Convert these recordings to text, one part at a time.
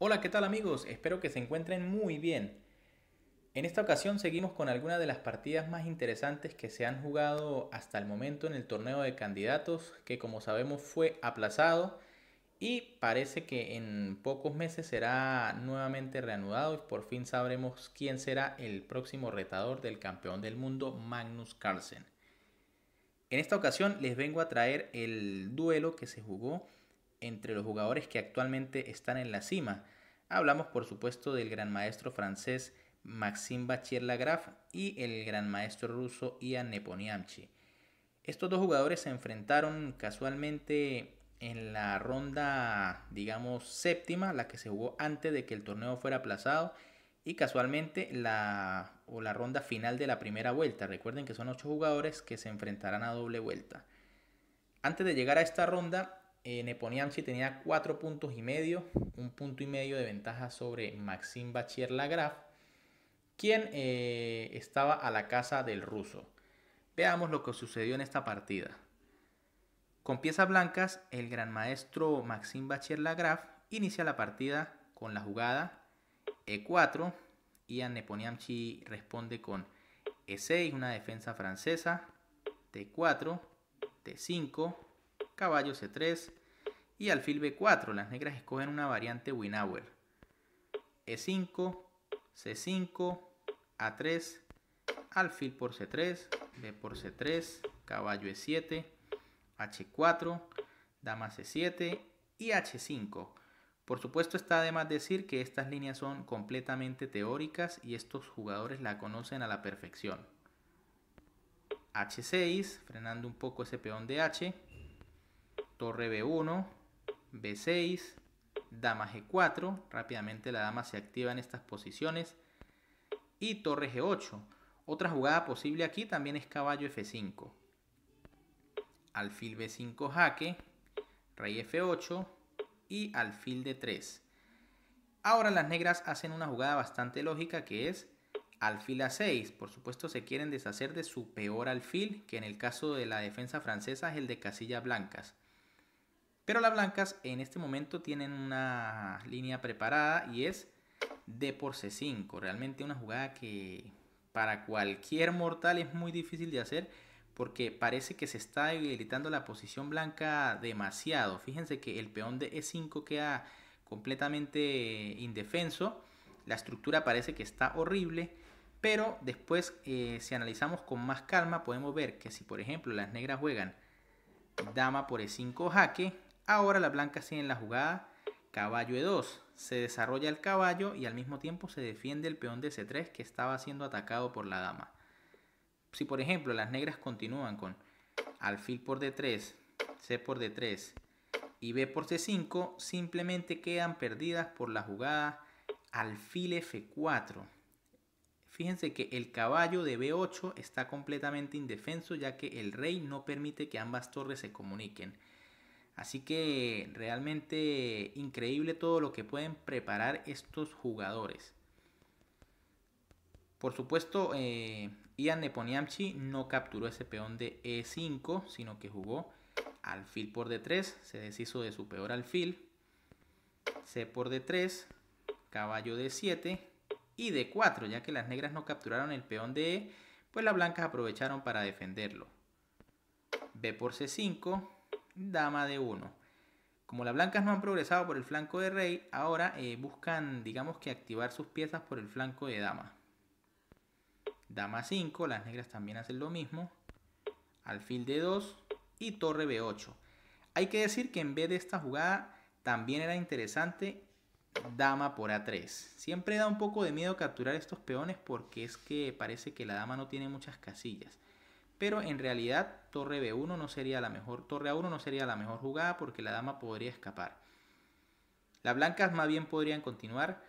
Hola, ¿qué tal amigos? Espero que se encuentren muy bien. En esta ocasión seguimos con algunas de las partidas más interesantes que se han jugado hasta el momento en el torneo de candidatos, que como sabemos fue aplazado y parece que en pocos meses será nuevamente reanudado y por fin sabremos quién será el próximo retador del campeón del mundo Magnus Carlsen. En esta ocasión les vengo a traer el duelo que se jugó entre los jugadores que actualmente están en la cima. Hablamos por supuesto del gran maestro francés Maxim Bachir Lagraf y el gran maestro ruso Ian Neponiamchi. Estos dos jugadores se enfrentaron casualmente en la ronda, digamos, séptima, la que se jugó antes de que el torneo fuera aplazado. Y casualmente la, o la ronda final de la primera vuelta. Recuerden que son ocho jugadores que se enfrentarán a doble vuelta. Antes de llegar a esta ronda, eh, Neponiamchi tenía 4 puntos y medio, un punto y medio de ventaja sobre Maxim Bachier lagrave quien eh, estaba a la casa del ruso. Veamos lo que sucedió en esta partida. Con piezas blancas, el gran maestro Maxim Bacher lagrave inicia la partida con la jugada E4. a Neponiamchi responde con E6, una defensa francesa, T4, T5, caballo C3 y alfil B4. Las negras escogen una variante Winauer. E5, C5, A3, alfil por C3, B por C3, caballo E7, H4, dama C7 y H5. Por supuesto está de decir que estas líneas son completamente teóricas y estos jugadores la conocen a la perfección. H6, frenando un poco ese peón de H, torre B1, B6, dama G4, rápidamente la dama se activa en estas posiciones, y torre G8. Otra jugada posible aquí también es caballo F5. Alfil B5 jaque, rey F8 y alfil D3. Ahora las negras hacen una jugada bastante lógica que es alfil A6. Por supuesto se quieren deshacer de su peor alfil, que en el caso de la defensa francesa es el de casillas blancas. Pero las blancas en este momento tienen una línea preparada y es D por C5. Realmente una jugada que para cualquier mortal es muy difícil de hacer porque parece que se está debilitando la posición blanca demasiado. Fíjense que el peón de E5 queda completamente indefenso. La estructura parece que está horrible. Pero después, eh, si analizamos con más calma, podemos ver que si, por ejemplo, las negras juegan dama por E5 jaque, Ahora la blanca sigue en la jugada caballo e2. Se desarrolla el caballo y al mismo tiempo se defiende el peón de c3 que estaba siendo atacado por la dama. Si por ejemplo las negras continúan con alfil por d3, c por d3 y b por c5, simplemente quedan perdidas por la jugada alfil f4. Fíjense que el caballo de b8 está completamente indefenso ya que el rey no permite que ambas torres se comuniquen. Así que realmente increíble todo lo que pueden preparar estos jugadores. Por supuesto, eh, Ian Neponiamchi no capturó ese peón de E5, sino que jugó alfil por D3, se deshizo de su peor alfil, C por D3, caballo D7 y D4, ya que las negras no capturaron el peón de E, pues las blancas aprovecharon para defenderlo. B por C5, dama de 1. Como las blancas no han progresado por el flanco de rey, ahora eh, buscan, digamos que activar sus piezas por el flanco de dama. Dama 5, las negras también hacen lo mismo. Alfil de 2 y torre B8. Hay que decir que en vez de esta jugada también era interesante dama por A3. Siempre da un poco de miedo capturar estos peones porque es que parece que la dama no tiene muchas casillas. Pero en realidad torre B1 no sería la mejor, torre A1 no sería la mejor jugada porque la dama podría escapar. Las blancas más bien podrían continuar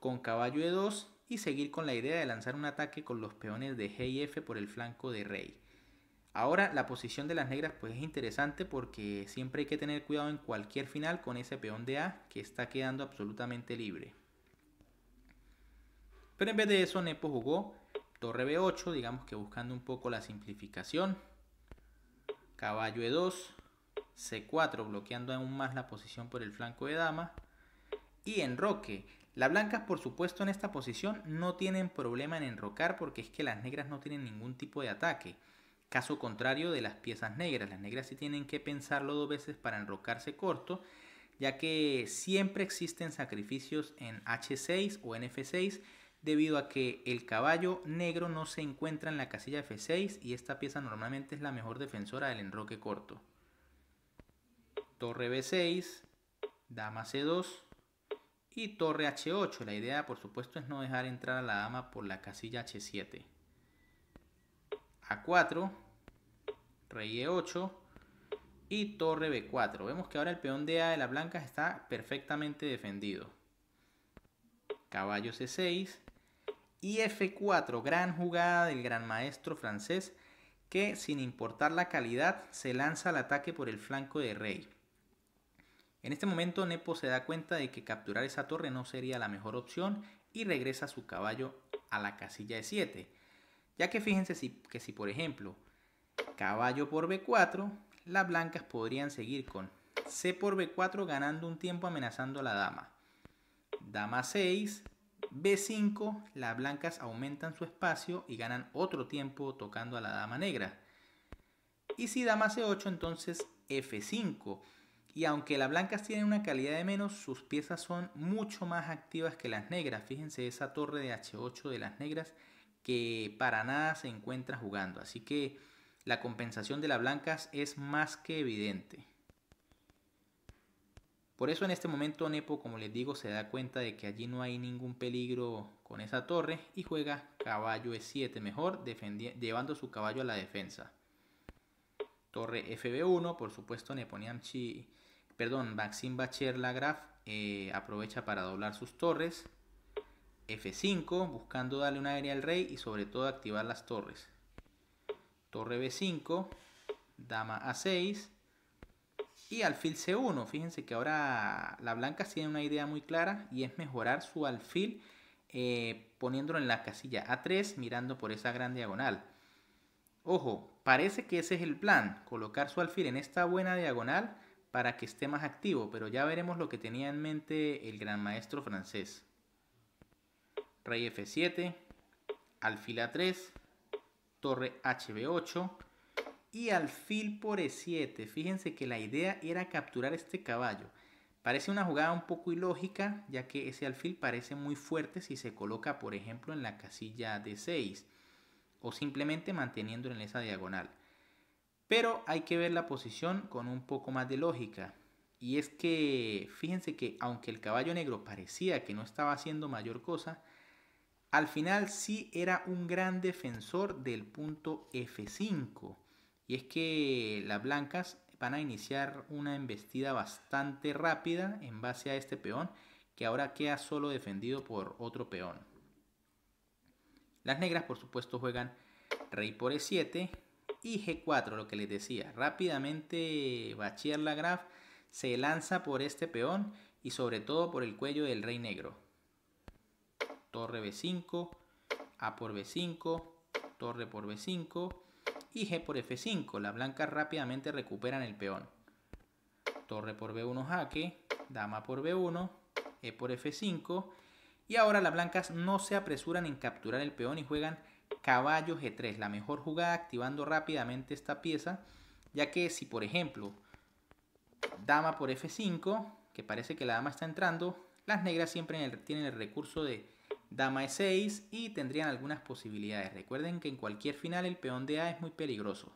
con caballo E2 y seguir con la idea de lanzar un ataque con los peones de G y F por el flanco de rey. Ahora la posición de las negras pues es interesante porque siempre hay que tener cuidado en cualquier final con ese peón de A que está quedando absolutamente libre. Pero en vez de eso Nepo jugó Torre B8, digamos que buscando un poco la simplificación. Caballo E2, C4 bloqueando aún más la posición por el flanco de dama. Y enroque. Las blancas, por supuesto, en esta posición no tienen problema en enrocar porque es que las negras no tienen ningún tipo de ataque. Caso contrario de las piezas negras. Las negras sí tienen que pensarlo dos veces para enrocarse corto, ya que siempre existen sacrificios en H6 o en F6 debido a que el caballo negro no se encuentra en la casilla F6 y esta pieza normalmente es la mejor defensora del enroque corto. Torre B6, dama C2 y torre H8. La idea por supuesto es no dejar entrar a la dama por la casilla H7. A4, rey E8 y torre B4. Vemos que ahora el peón de A de la blanca está perfectamente defendido. Caballo C6 y F4, gran jugada del gran maestro francés que sin importar la calidad se lanza al ataque por el flanco de rey. En este momento Nepo se da cuenta de que capturar esa torre no sería la mejor opción y regresa su caballo a la casilla de 7. Ya que fíjense que si por ejemplo caballo por B4, las blancas podrían seguir con C por B4 ganando un tiempo amenazando a la dama. Dama 6, B5, las blancas aumentan su espacio y ganan otro tiempo tocando a la dama negra. Y si dama C8, entonces F5. Y aunque las blancas tienen una calidad de menos, sus piezas son mucho más activas que las negras. Fíjense esa torre de H8 de las negras que para nada se encuentra jugando. Así que la compensación de las blancas es más que evidente. Por eso en este momento Nepo, como les digo, se da cuenta de que allí no hay ningún peligro con esa torre y juega caballo e7 mejor, llevando su caballo a la defensa. Torre fb1, por supuesto perdón, Maxim Bacher Lagraf eh, aprovecha para doblar sus torres. F5, buscando darle un aire al rey y sobre todo activar las torres. Torre B5, dama A6, y alfil C1, fíjense que ahora la blanca tiene una idea muy clara y es mejorar su alfil eh, poniéndolo en la casilla A3 mirando por esa gran diagonal. Ojo, parece que ese es el plan, colocar su alfil en esta buena diagonal para que esté más activo, pero ya veremos lo que tenía en mente el gran maestro francés. Rey F7, alfil A3, torre HB8, y alfil por e7. Fíjense que la idea era capturar este caballo. Parece una jugada un poco ilógica, ya que ese alfil parece muy fuerte si se coloca, por ejemplo, en la casilla d6 o simplemente manteniéndolo en esa diagonal. Pero hay que ver la posición con un poco más de lógica. Y es que, fíjense que aunque el caballo negro parecía que no estaba haciendo mayor cosa, al final sí era un gran defensor del punto F5. Y es que las blancas van a iniciar una embestida bastante rápida en base a este peón que ahora queda solo defendido por otro peón. Las negras por supuesto juegan rey por e7 y g4, lo que les decía. Rápidamente Bachier Lagraff se lanza por este peón y sobre todo por el cuello del rey negro. Torre b5, a por b5, torre por b5 y G por F5. Las blancas rápidamente recuperan el peón. Torre por B1 jaque, dama por B1, E por F5. Y ahora las blancas no se apresuran en capturar el peón y juegan caballo G3. La mejor jugada activando rápidamente esta pieza, ya que si por ejemplo dama por F5, que parece que la dama está entrando, las negras siempre tienen el recurso de dama e6 y tendrían algunas posibilidades. Recuerden que en cualquier final el peón de A es muy peligroso.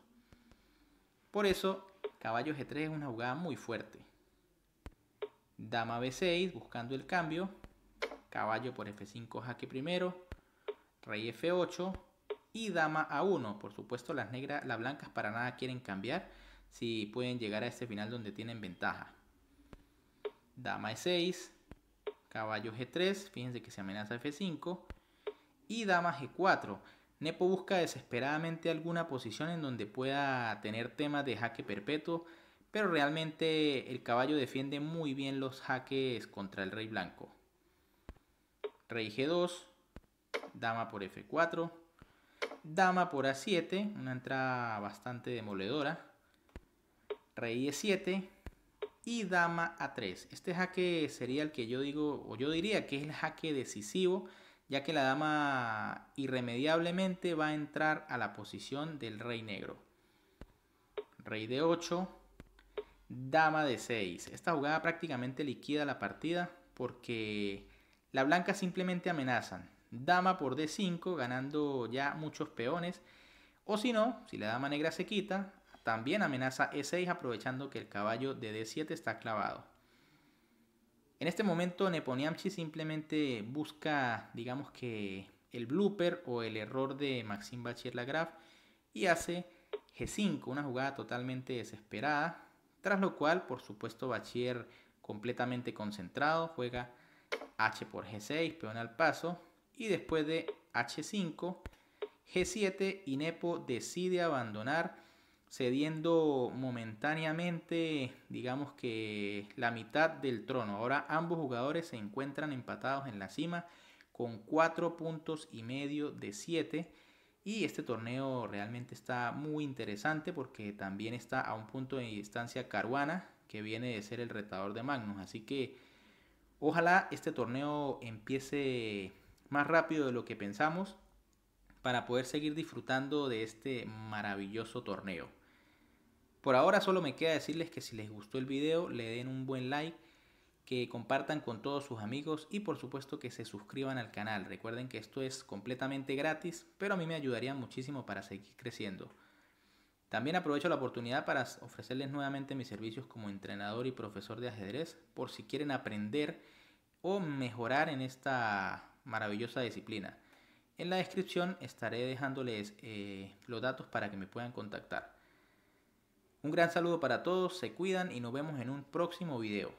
Por eso, caballo G3 es una jugada muy fuerte. Dama B6 buscando el cambio. Caballo por F5 jaque primero. Rey F8 y dama A1. Por supuesto, las negras, las blancas para nada quieren cambiar si pueden llegar a este final donde tienen ventaja. Dama E6, caballo g3, fíjense que se amenaza f5 y dama g4. Nepo busca desesperadamente alguna posición en donde pueda tener temas de jaque perpetuo, pero realmente el caballo defiende muy bien los jaques contra el rey blanco. Rey g2, dama por f4, dama por a7, una entrada bastante demoledora. Rey e7, y dama a 3. Este jaque sería el que yo digo, o yo diría que es el jaque decisivo, ya que la dama irremediablemente va a entrar a la posición del rey negro. Rey de 8, dama de 6. Esta jugada prácticamente liquida la partida porque la blanca simplemente amenazan. Dama por D5, ganando ya muchos peones. O si no, si la dama negra se quita, también amenaza E6 aprovechando que el caballo de D7 está clavado. En este momento Neponiamchi simplemente busca, digamos que, el blooper o el error de Maxim Bachir Lagrave y hace G5, una jugada totalmente desesperada, tras lo cual, por supuesto, Bachir completamente concentrado, juega H por G6, peón al paso, y después de H5, G7 y Nepo decide abandonar cediendo momentáneamente, digamos que la mitad del trono. Ahora ambos jugadores se encuentran empatados en la cima con 4 puntos y medio de 7. Y este torneo realmente está muy interesante porque también está a un punto de distancia Caruana, que viene de ser el retador de Magnus. Así que ojalá este torneo empiece más rápido de lo que pensamos para poder seguir disfrutando de este maravilloso torneo. Por ahora solo me queda decirles que si les gustó el video le den un buen like, que compartan con todos sus amigos y por supuesto que se suscriban al canal. Recuerden que esto es completamente gratis, pero a mí me ayudaría muchísimo para seguir creciendo. También aprovecho la oportunidad para ofrecerles nuevamente mis servicios como entrenador y profesor de ajedrez por si quieren aprender o mejorar en esta maravillosa disciplina. En la descripción estaré dejándoles eh, los datos para que me puedan contactar. Un gran saludo para todos, se cuidan y nos vemos en un próximo video.